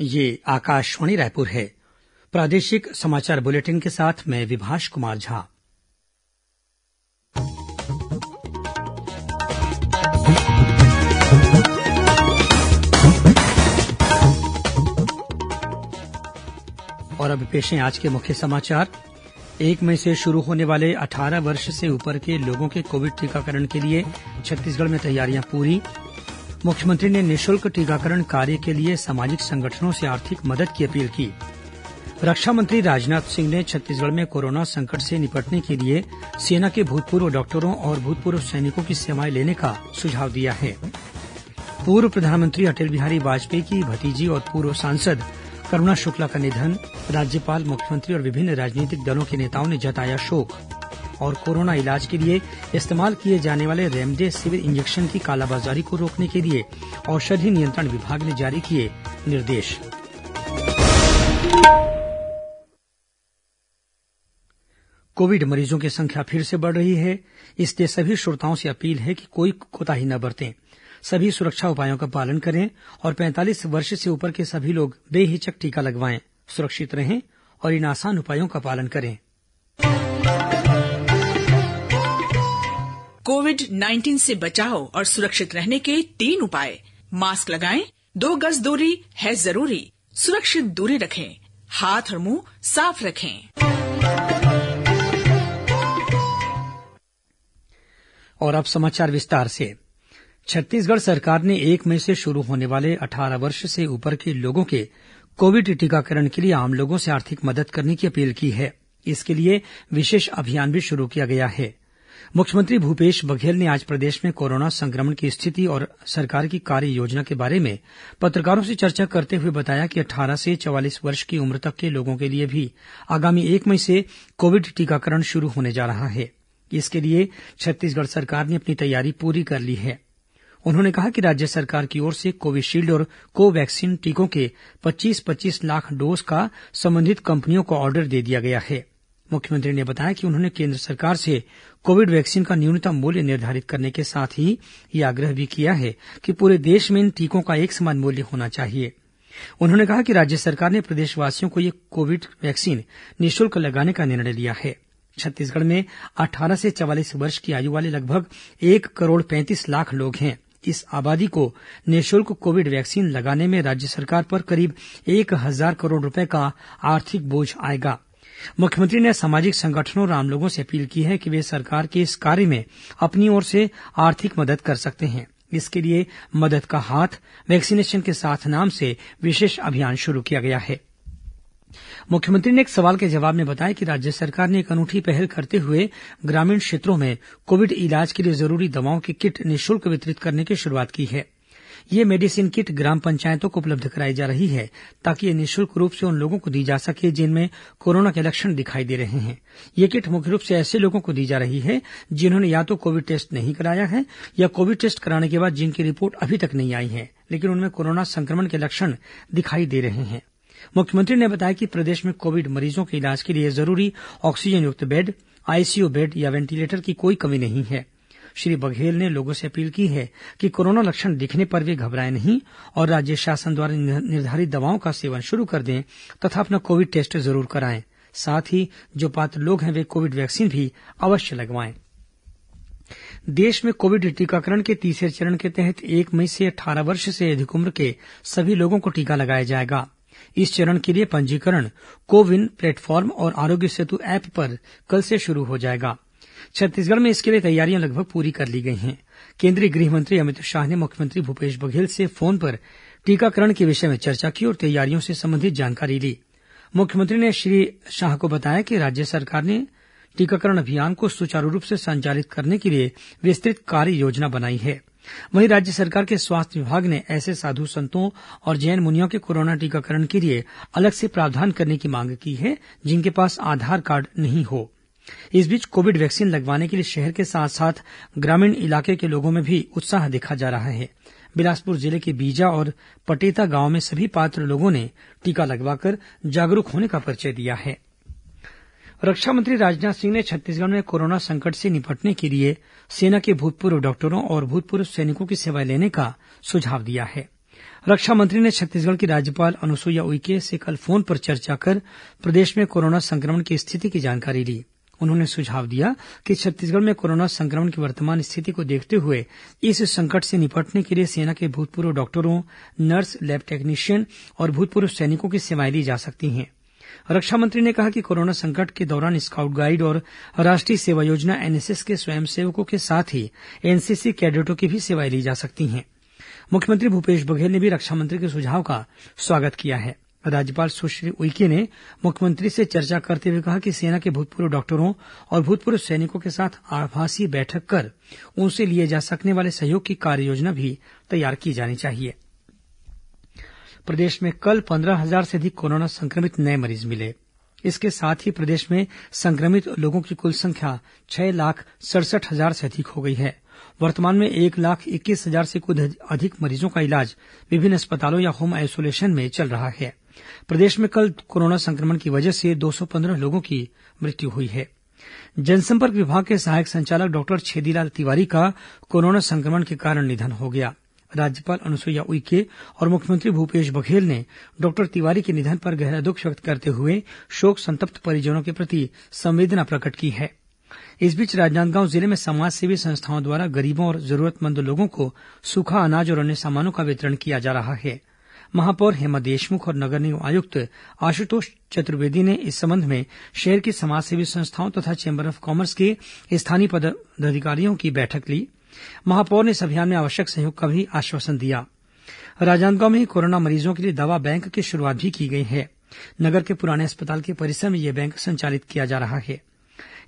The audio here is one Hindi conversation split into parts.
ये आकाशवाणी रायपुर है प्रादेशिक समाचार बुलेटिन के साथ मैं विभाष कुमार झा और अब पेश हैं आज के मुख्य समाचार एक मई से शुरू होने वाले 18 वर्ष से ऊपर के लोगों के कोविड टीकाकरण के लिए छत्तीसगढ़ में तैयारियां पूरी मुख्यमंत्री ने निःशुल्क टीकाकरण कार्य के लिए सामाजिक संगठनों से आर्थिक मदद की अपील की रक्षा मंत्री राजनाथ सिंह ने छत्तीसगढ़ में कोरोना संकट से निपटने के लिए सेना के भूतपूर्व डॉक्टरों और भूतपूर्व सैनिकों की सेवाएं लेने का सुझाव दिया है पूर्व प्रधानमंत्री अटल बिहारी वाजपेयी की भतीजी और पूर्व सांसद करुणा शुक्ला का निधन राज्यपाल मुख्यमंत्री और विभिन्न राजनीतिक दलों के नेताओं ने जताया शोक और कोरोना इलाज के लिए इस्तेमाल किए जाने वाले रेमडेसिविर इंजेक्शन की कालाबाजारी को रोकने के लिए औषधि नियंत्रण विभाग ने जारी किए निर्देश कोविड मरीजों की संख्या फिर से बढ़ रही है इसलिए सभी श्रोताओं से अपील है कि कोई कोताही न बरतें सभी सुरक्षा उपायों का पालन करें और 45 वर्ष से ऊपर के सभी लोग बेहिचक टीका लगवाएं सुरक्षित रहें और इन आसान उपायों का पालन करें कोविड 19 से बचाव और सुरक्षित रहने के तीन उपाय मास्क लगाएं, दो गज दूरी है जरूरी सुरक्षित दूरी रखें हाथ और मुंह साफ रखें और अब समाचार विस्तार से छत्तीसगढ़ सरकार ने एक मई से शुरू होने वाले 18 वर्ष से ऊपर के लोगों के कोविड टीकाकरण के लिए आम लोगों से आर्थिक मदद करने की अपील की है इसके लिए विशेष अभियान भी शुरू किया गया है मुख्यमंत्री भूपेश बघेल ने आज प्रदेश में कोरोना संक्रमण की स्थिति और सरकार की कार्ययोजना के बारे में पत्रकारों से चर्चा करते हुए बताया कि अट्ठारह से 44 वर्ष की उम्र तक के लोगों के लिए भी आगामी एक मई से कोविड टीकाकरण शुरू होने जा रहा है इसके लिए छत्तीसगढ़ सरकार ने अपनी तैयारी पूरी कर ली है उन्होंने कहा कि राज्य सरकार की ओर से कोविशील्ड और कोवैक्सीन टीकों के पच्चीस पच्चीस लाख डोज का संबंधित कंपनियों को ऑर्डर दे दिया गया है मुख्यमंत्री ने बताया कि उन्होंने केन्द्र सरकार से कोविड वैक्सीन का न्यूनतम मूल्य निर्धारित करने के साथ ही यह आग्रह भी किया है कि पूरे देश में इन टीकों का एक समान मूल्य होना चाहिए उन्होंने कहा कि राज्य सरकार ने प्रदेशवासियों को यह कोविड वैक्सीन निःशुल्क लगाने का निर्णय लिया है छत्तीसगढ़ में अट्ठारह से चवालीस वर्ष की आयु वाले लगभग एक करोड़ पैंतीस लाख लोग हैं इस आबादी को निःशुल्क कोविड वैक्सीन लगाने में राज्य सरकार पर करीब एक हजार करोड़ रूपये का आर्थिक बोझ आएगा मुख्यमंत्री ने सामाजिक संगठनों और आम लोगों से अपील की है कि वे सरकार के इस कार्य में अपनी ओर से आर्थिक मदद कर सकते हैं इसके लिए मदद का हाथ वैक्सीनेशन के साथ नाम से विशेष अभियान शुरू किया गया है मुख्यमंत्री ने एक सवाल के जवाब में बताया कि राज्य सरकार ने एक अनूठी पहल करते हुए ग्रामीण क्षेत्रों में कोविड इलाज के लिए जरूरी दवाओं की किट निःशुल्क वितरित करने की शुरूआत की है ये मेडिसिन किट ग्राम पंचायतों को उपलब्ध कराई जा रही है ताकि यह निःशुल्क रूप से उन लोगों को दी जा सके जिनमें कोरोना के लक्षण दिखाई दे रहे हैं ये किट मुख्य रूप से ऐसे लोगों को दी जा रही है जिन्होंने या तो कोविड टेस्ट नहीं कराया है या कोविड टेस्ट कराने के बाद जिनकी रिपोर्ट अभी तक नहीं आई है लेकिन उनमें कोरोना संक्रमण के लक्षण दिखाई दे रहे हैं मुख्यमंत्री ने बताया कि प्रदेश में कोविड मरीजों के इलाज के लिए जरूरी ऑक्सीजन युक्त बेड आईसीयू बेड या वेंटिलेटर की कोई कमी नहीं है श्री बघेल ने लोगों से अपील की है कि कोरोना लक्षण दिखने पर वे घबराएं नहीं और राज्य शासन द्वारा निर्धारित दवाओं का सेवन शुरू कर दें तथा अपना कोविड टेस्ट जरूर कराएं साथ ही जो पात्र लोग हैं वे कोविड वैक्सीन भी अवश्य लगवाएं देश में कोविड टीकाकरण के तीसरे चरण के तहत एक मई से अट्ठारह वर्ष से अधिक उम्र के सभी लोगों को टीका लगाया जाएगा इस चरण के लिए पंजीकरण को विन प्लेटफॉर्म और आरोग्य सेतु ऐप पर कल से शुरू हो जाएगा छत्तीसगढ़ में इसके लिए तैयारियां लगभग पूरी कर ली गई हैं केंद्रीय गृह मंत्री अमित शाह ने मुख्यमंत्री भूपेश बघेल से फोन पर टीकाकरण के विषय में चर्चा की और तैयारियों से संबंधित जानकारी ली मुख्यमंत्री ने श्री शाह को बताया कि राज्य सरकार ने टीकाकरण अभियान को सुचारू रूप से संचालित करने के लिए विस्तृत कार्य योजना बनाई है वहीं राज्य सरकार के स्वास्थ्य विभाग ने ऐसे साधु संतों और जैन मुनियों के कोरोना टीकाकरण के लिए अलग से प्रावधान करने की मांग की है जिनके पास आधार कार्ड नहीं हो इस बीच कोविड वैक्सीन लगवाने के लिए शहर के साथ साथ ग्रामीण इलाके के लोगों में भी उत्साह देखा जा रहा है बिलासपुर जिले के बीजा और पटेता गांव में सभी पात्र लोगों ने टीका लगवाकर जागरूक होने का परिचय दिया है रक्षा मंत्री राजनाथ सिंह ने छत्तीसगढ़ में कोरोना संकट से निपटने के लिए सेना के भूतपूर्व डॉक्टरों और भूतपूर्व सैनिकों की सेवाएं लेने का सुझाव दिया है रक्षा मंत्री ने छत्तीसगढ़ की राज्यपाल अनुसुईया उइके से कल फोन पर चर्चा कर प्रदेश में कोरोना संक्रमण की स्थिति की जानकारी ली उन्होंने सुझाव दिया कि छत्तीसगढ़ में कोरोना संक्रमण की वर्तमान स्थिति को देखते हुए इस संकट से निपटने के लिए सेना के भूतपूर्व डॉक्टरों नर्स लैब टेक्नीशियन और भूतपूर्व सैनिकों की सेवाएं ली जा सकती हैं रक्षा मंत्री ने कहा कि कोरोना संकट के दौरान स्काउट गाइड और राष्ट्रीय सेवा योजना एनएसएस के स्वयंसेवकों के साथ ही एनसीसी कैडेटों की भी सेवाएं ली जा सकती हैं मुख्यमंत्री भूपेश बघेल ने भी रक्षा मंत्री के सुझाव का स्वागत किया है राज्यपाल सुश्री उइके ने मुख्यमंत्री से चर्चा करते हुए कहा कि सेना के भूतपूर्व डॉक्टरों और भूतपूर्व सैनिकों के साथ आभासी बैठक कर उनसे लिए जा सकने वाले सहयोग की कार्ययोजना भी तैयार की जानी चाहिए प्रदेश में कल पंद्रह हजार से अधिक कोरोना संक्रमित नये मरीज मिले इसके साथ ही प्रदेश में संक्रमित लोगों की कुल संख्या छह लाख सड़सठ हजार से अधिक हो गई है वर्तमान में एक लाख इक्कीस हजार से अधिक मरीजों का इलाज विभिन्न अस्पतालों या होम आइसोलेशन में चल रहा है प्रदेश में कल कोरोना संक्रमण की वजह से दो सौ लोगों की मृत्यु हुई है जनसंपर्क विभाग के सहायक संचालक डॉक्टर छेदीलाल तिवारी का कोरोना संक्रमण के कारण निधन हो गया राज्यपाल अनुसुईया उइके और मुख्यमंत्री भूपेश बघेल ने डॉक्टर तिवारी के निधन पर गहरा दुख व्यक्त करते हुए शोक संतप्त परिजनों के प्रति संवेदना प्रकट की है इस बीच राजनांदगांव जिले में समाजसेवी संस्थाओं द्वारा गरीबों और जरूरतमंद लोगों को सूखा अनाज और अन्य सामानों का वितरण किया जा रहा है महापौर हेमा देशमुख और नगर निगम आयुक्त आशुतोष चतुर्वेदी ने इस संबंध में शहर की समाजसेवी संस्थाओं तथा चेंबर ऑफ कॉमर्स के स्थानीय पदाधिकारियों की बैठक ली महापौर ने इस अभियान में आवश्यक सहयोग का भी आश्वासन दिया राजनांदगांव में कोरोना मरीजों के लिए दवा बैंक की शुरूआत भी की गई है नगर के पुराने अस्पताल के परिसर में यह बैंक संचालित किया जा रहा है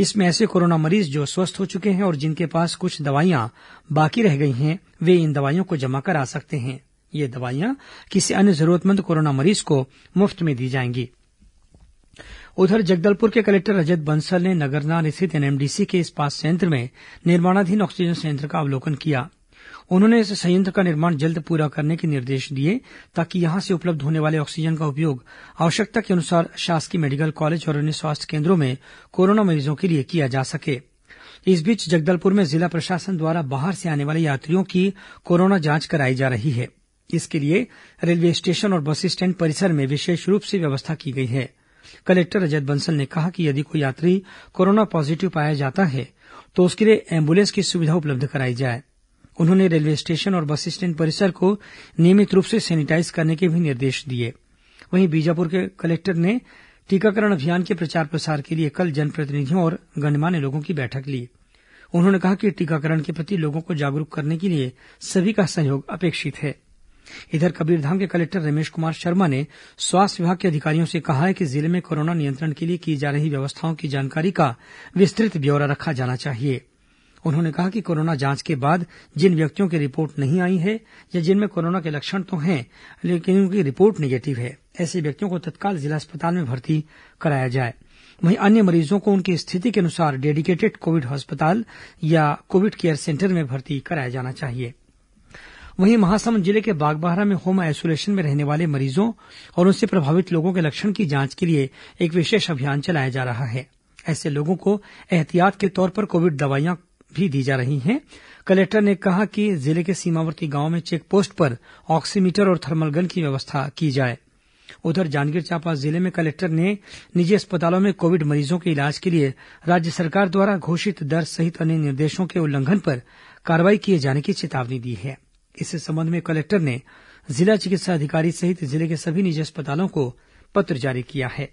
इसमें ऐसे कोरोना मरीज जो स्वस्थ हो चुके हैं और जिनके पास कुछ दवाइयां बाकी रह गई हैं वे इन दवाइयों को जमा करा सकते हैं ये दवाइयां किसी अन्य जरूरतमंद कोरोना मरीज को मुफ्त में दी जाएंगी उधर जगदलपुर के कलेक्टर रजत बंसल ने नगरनार स्थित एनएमडीसी के इस्पात संयंत्र में निर्माणाधीन ऑक्सीजन संयंत्र का अवलोकन किया उन्होंने इस संयंत्र का निर्माण जल्द पूरा करने के निर्देश दिए ताकि यहां से उपलब्ध होने वाले ऑक्सीजन का उपयोग आवश्यकता के अनुसार शासकीय मेडिकल कॉलेज और अन्य स्वास्थ्य केन्द्रों में कोरोना मरीजों के लिए किया जा सके इस बीच जगदलपुर में जिला प्रशासन द्वारा बाहर से आने वाले यात्रियों की कोरोना जांच कराई जा रही है इसके लिए रेलवे स्टेशन और बस स्टैंड परिसर में विशेष रूप से व्यवस्था की गई है कलेक्टर रजत बंसल ने कहा कि यदि कोई यात्री कोरोना पॉजिटिव पाया जाता है तो उसके लिए एम्बुलेंस की सुविधा उपलब्ध कराई जाए उन्होंने रेलवे स्टेशन और बस स्टैंड परिसर को नियमित रूप से सैनिटाइज करने के भी निर्देश दिए वहीं बीजापुर के कलेक्टर ने टीकाकरण अभियान के प्रचार प्रसार के लिए कल जनप्रतिनिधियों और गणमान्य लोगों की बैठक ली उन्होंने कहा कि टीकाकरण के प्रति लोगों को जागरूक करने के लिए सभी का सहयोग अपेक्षित है इधर कबीरधाम के कलेक्टर रमेश कुमार शर्मा ने स्वास्थ्य विभाग के अधिकारियों से कहा है कि जिले में कोरोना नियंत्रण के लिए की जा रही व्यवस्थाओं की जानकारी का विस्तृत ब्यौरा रखा जाना चाहिए उन्होंने कहा कि कोरोना जांच के बाद जिन व्यक्तियों की रिपोर्ट नहीं आई है या जिनमें कोरोना के लक्षण तो हैं लेकिन उनकी रिपोर्ट निगेटिव है ऐसे व्यक्तियों को तत्काल जिला अस्पताल में भर्ती कराया जाए वहीं अन्य मरीजों को उनकी स्थिति के अनुसार डेडिकेटेड कोविड अस्पताल या कोविड केयर सेंटर में भर्ती कराया जाना चाहिए वहीं महासमुंद जिले के बागबाहरा में होम आइसोलेशन में रहने वाले मरीजों और उनसे प्रभावित लोगों के लक्षण की जांच के लिए एक विशेष अभियान चलाया जा रहा है ऐसे लोगों को एहतियात के तौर पर कोविड दवाइयां भी दी जा रही हैं कलेक्टर ने कहा कि जिले के सीमावर्ती गांव में चेक पोस्ट पर ऑक्सीमीटर और थर्मल गन की व्यवस्था की जाए उधर जांजगीर चांपा जिले में कलेक्टर ने निजी अस्पतालों में कोविड मरीजों के इलाज के लिए राज्य सरकार द्वारा घोषित दर सहित अन्य निर्देशों के उल्लंघन पर कार्रवाई किए जाने की चेतावनी दी है इस संबंध में कलेक्टर ने जिला चिकित्सा अधिकारी सहित जिले के सभी निजी अस्पतालों को पत्र जारी किया है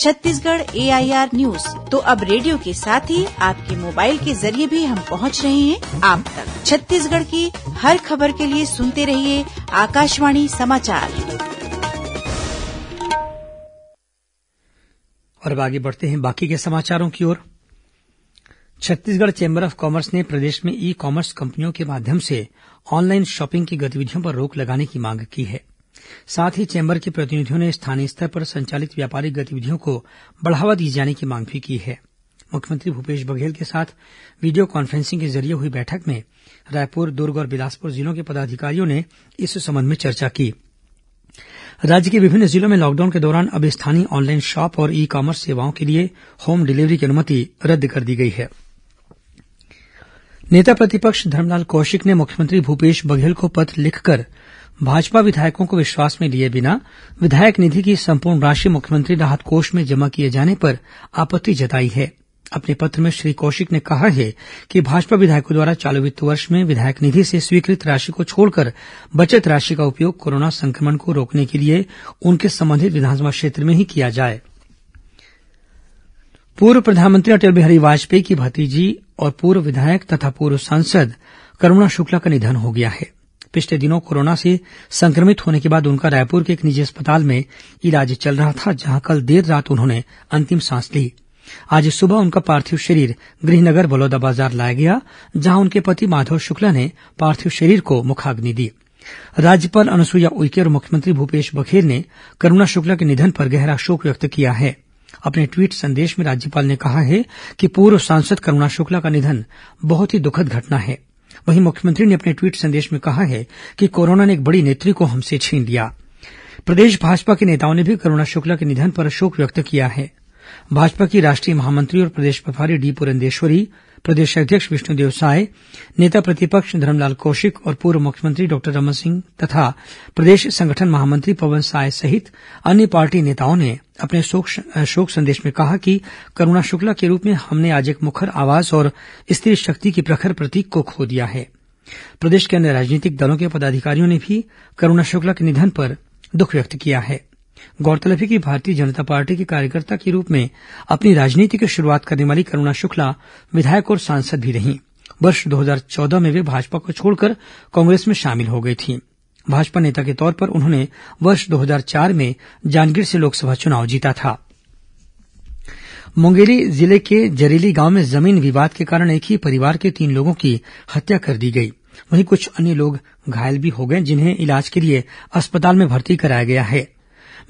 छत्तीसगढ़ एआईआर न्यूज तो अब रेडियो के साथ ही आपके मोबाइल के जरिए भी हम पहुंच रहे हैं आप तक छत्तीसगढ़ की हर खबर के लिए सुनते रहिए आकाशवाणी समाचार और अब आगे बढ़ते हैं बाकी के समाचारों की ओर छत्तीसगढ़ चैम्बर ऑफ कॉमर्स ने प्रदेश में ई कॉमर्स कंपनियों के माध्यम से ऑनलाइन शॉपिंग की गतिविधियों पर रोक लगाने की मांग की है साथ ही चेंबर के प्रतिनिधियों ने स्थानीय स्तर पर संचालित व्यापारिक गतिविधियों को बढ़ावा दिए जाने की मांग भी की है मुख्यमंत्री भूपेश बघेल के साथ वीडियो कॉन्फ्रेंसिंग के जरिये हुई बैठक में रायपुर दुर्ग और बिलासपुर जिलों के पदाधिकारियों ने इस संबंध में चर्चा की राज्य के विभिन्न जिलों में लॉकडाउन के दौरान अब स्थानीय ऑनलाइन शॉप और ई कॉमर्स सेवाओं के लिए होम डिलीवरी की अनुमति रद्द कर दी गई है नेता प्रतिपक्ष धरमलाल कौशिक ने मुख्यमंत्री भूपेश बघेल को पत्र लिखकर भाजपा विधायकों को विश्वास में लिए बिना विधायक निधि की संपूर्ण राशि मुख्यमंत्री राहत कोष में जमा किए जाने पर आपत्ति जताई है अपने पत्र में श्री कौशिक ने कहा है कि भाजपा विधायकों द्वारा चालू वित्त वर्ष में विधायक निधि से स्वीकृत राशि को छोड़कर बचत राशि का उपयोग कोरोना संक्रमण को रोकने के लिए उनके संबंधित विधानसभा क्षेत्र में ही किया जाए पूर्व प्रधानमंत्री अटल बिहारी वाजपेयी की भतीजी और पूर्व विधायक तथा पूर्व सांसद करूणा शुक्ला का निधन हो गया है पिछले दिनों कोरोना से संक्रमित होने के बाद उनका रायपुर के एक निजी अस्पताल में इलाज चल रहा था जहां कल देर रात उन्होंने अंतिम सांस ली आज सुबह उनका पार्थिव शरीर गृहनगर बलौदाबाजार लाया गया जहां उनके पति माधव शुक्ला ने पार्थिव शरीर को मुखाग्नि दी राज्यपाल अनुसुईया उइके और मुख्यमंत्री भूपेश बघेल ने करूणा शुक्ला के निधन पर गहरा शोक व्यक्त किया है अपने ट्वीट संदेश में राज्यपाल ने कहा है कि पूर्व सांसद करूणा शुक्ला का निधन बहुत ही दुखद घटना है वहीं मुख्यमंत्री ने अपने ट्वीट संदेश में कहा है कि कोरोना ने एक बड़ी नेत्री को हमसे छीन लिया प्रदेश भाजपा के नेताओं ने भी करूणा शुक्ला के निधन पर शोक व्यक्त किया है भाजपा की राष्ट्रीय महामंत्री और प्रदेश प्रभारी डी पुरंदेश्वरी प्रदेश अध्यक्ष विष्णुदेव साय नेता प्रतिपक्ष धरमलाल कौशिक और पूर्व मुख्यमंत्री डॉक्टर रमन सिंह तथा प्रदेश संगठन महामंत्री पवन साय सहित अन्य पार्टी नेताओं ने अपने शोक संदेश में कहा कि करूणा शुक्ला के रूप में हमने आज एक मुखर आवाज और स्त्री शक्ति की प्रखर प्रतीक को खो दिया है प्रदेश के अन्य राजनीतिक दलों के पदाधिकारियों ने भी करूणा शुक्ला के निधन पर दुख व्यक्त किया है गौरतलब है कि भारतीय जनता पार्टी के कार्यकर्ता के रूप में अपनी राजनीति की शुरूआत करने वाली करूणा शुक्ला विधायक और सांसद भी रहीं वर्ष दो हजार चौदह में वे भाजपा को छोड़कर कांग्रेस में शामिल हो गई थीं भाजपा नेता के तौर पर उन्होंने वर्ष 2004 में जांजगीर से लोकसभा चुनाव जीता था मुंगेली जिले के जरेली गांव में जमीन विवाद के कारण एक ही परिवार के तीन लोगों की हत्या कर दी गई वहीं कुछ अन्य लोग घायल भी हो गए जिन्हें इलाज के लिए अस्पताल में भर्ती कराया गया है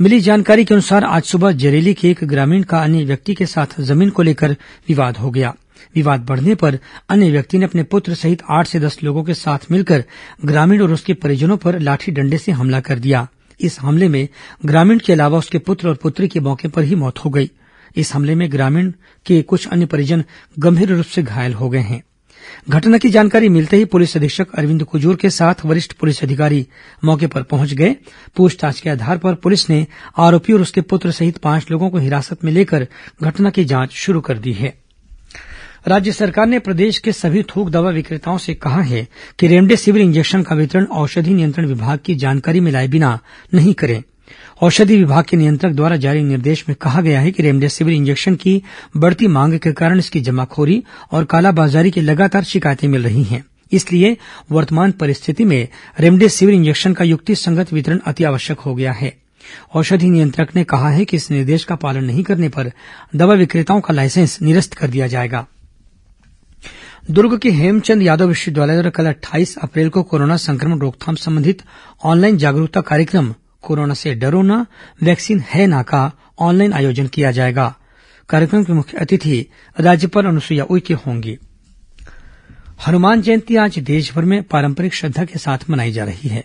मिली जानकारी के अनुसार आज सुबह जरेली के एक ग्रामीण का अन्य व्यक्ति के साथ जमीन को लेकर विवाद हो गया विवाद बढ़ने पर अन्य व्यक्ति ने अपने पुत्र सहित आठ से दस लोगों के साथ मिलकर ग्रामीण और उसके परिजनों पर लाठी डंडे से हमला कर दिया इस हमले में ग्रामीण के अलावा उसके पुत्र और पुत्री की मौके पर ही मौत हो गई इस हमले में ग्रामीण के कुछ अन्य परिजन गंभीर रूप से घायल हो गए हैं घटना की जानकारी मिलते ही पुलिस अधीक्षक अरविंद कुजूर के साथ वरिष्ठ पुलिस अधिकारी मौके पर पहुंच गए पूछताछ के आधार पर पुलिस ने आरोपी और उसके पुत्र सहित पांच लोगों को हिरासत में लेकर घटना की जांच शुरू कर दी है राज्य सरकार ने प्रदेश के सभी थोक दवा विक्रेताओं से कहा है कि रेमडेसिविर इंजेक्शन का वितरण औषधि नियंत्रण विभाग की जानकारी में लाए बिना नहीं करें औषधि विभाग के नियंत्रक द्वारा जारी निर्देश में कहा गया है कि रेमडेसिविर इंजेक्शन की बढ़ती मांग के कारण इसकी जमाखोरी और कालाबाजारी की लगातार शिकायतें मिल रही हैं इसलिए वर्तमान परिस्थिति में रेमडेसिविर इंजेक्शन का युक्तिसंगत वितरण अति आवश्यक हो गया है औषधि नियंत्रक ने कहा है कि इस निर्देश का पालन नहीं करने पर दवा विक्रेताओं का लाइसेंस निरस्त कर दिया जाएगा दुर्ग के हेमचंद यादव विश्वविद्यालय द्वारा कल अट्ठाईस अप्रैल को कोरोना संक्रमण रोकथाम संबंधित ऑनलाइन जागरूकता कार्यक्रम कोरोना से डरो ना वैक्सीन है ना का ऑनलाइन आयोजन किया जाएगा कार्यक्रम के मुख्य अतिथि राज्यपाल अनुसुईया उइके होंगी हनुमान जयंती आज देशभर में पारंपरिक श्रद्धा के साथ मनाई जा रही है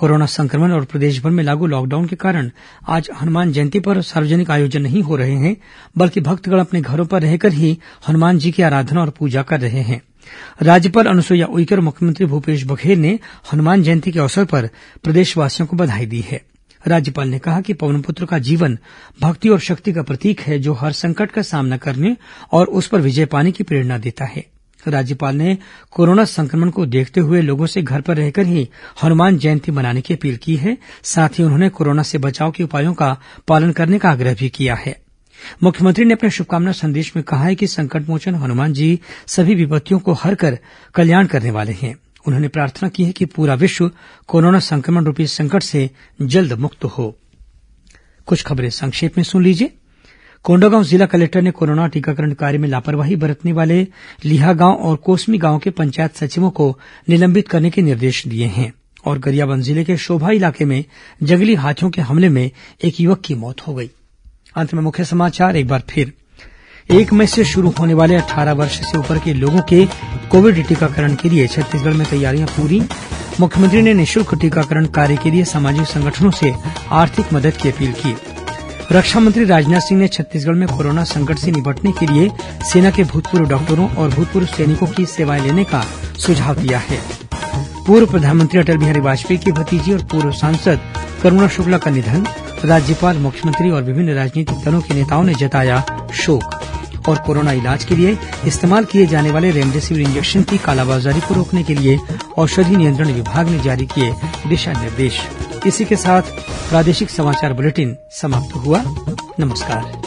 कोरोना संक्रमण और प्रदेशभर में लागू लॉकडाउन के कारण आज हनुमान जयंती पर सार्वजनिक आयोजन नहीं हो रहे हैं बल्कि भक्तगण अपने घरों पर रहकर ही हनुमान जी की आराधना और पूजा कर रहे हैं राज्यपाल अनुसुईया उइके और मुख्यमंत्री भूपेश बघेल ने हनुमान जयंती के अवसर पर प्रदेशवासियों को बधाई दी है राज्यपाल ने कहा कि पवन पुत्र का जीवन भक्ति और शक्ति का प्रतीक है जो हर संकट का सामना करने और उस पर विजय पाने की प्रेरणा देता है राज्यपाल ने कोरोना संक्रमण को देखते हुए लोगों से घर पर रहकर ही हनुमान जयंती मनाने की अपील की है साथ ही उन्होंने कोरोना से बचाव के उपायों का पालन करने का आग्रह भी किया है मुख्यमंत्री ने अपने शुभकामना संदेश में कहा है कि संकटमोचन हनुमान जी सभी विपत्तियों को हरकर कल्याण करने वाले हैं उन्होंने प्रार्थना की है कि पूरा विश्व कोरोना संक्रमण रूपी संकट से जल्द मुक्त हो कुछ खबरें संक्षेप में सुन लीजिए कोंडागांव जिला कलेक्टर ने कोरोना टीकाकरण कार्य में लापरवाही बरतने वाले गांव और कोसमी गांव के पंचायत सचिवों को निलंबित करने के निर्देश दिए हैं और गरियाबंद जिले के शोभा इलाके में जंगली हाथियों के हमले में एक युवक की मौत हो गई अंत में मुख्य समाचार एक बार फिर एक मई से शुरू होने वाले अट्ठारह वर्ष से ऊपर के लोगों के कोविड टीकाकरण के लिए छत्तीसगढ़ में तैयारियां पूरी मुख्यमंत्री ने निःशुल्क टीकाकरण कार्य के लिए सामाजिक संगठनों से आर्थिक मदद की अपील की रक्षा मंत्री राजनाथ सिंह ने छत्तीसगढ़ में कोरोना संकट से निपटने के लिए सेना के भूतपूर्व डॉक्टरों और भूतपूर्व सैनिकों की सेवाएं लेने का सुझाव दिया है पूर्व प्रधानमंत्री अटल बिहारी वाजपेयी की भतीजी और पूर्व सांसद करुणा शुक्ला का निधन राज्यपाल मुख्यमंत्री और विभिन्न राजनीतिक दलों के नेताओं ने जताया शोक और कोरोना इलाज के लिए इस्तेमाल किए जाने वाले रेमडेसिविर इंजेक्शन की कालाबाजारी को रोकने के लिए औषधि नियंत्रण विभाग ने जारी किए दिशा निर्देश इसी के साथ प्रादेशिक समाचार बुलेटिन समाप्त हुआ नमस्कार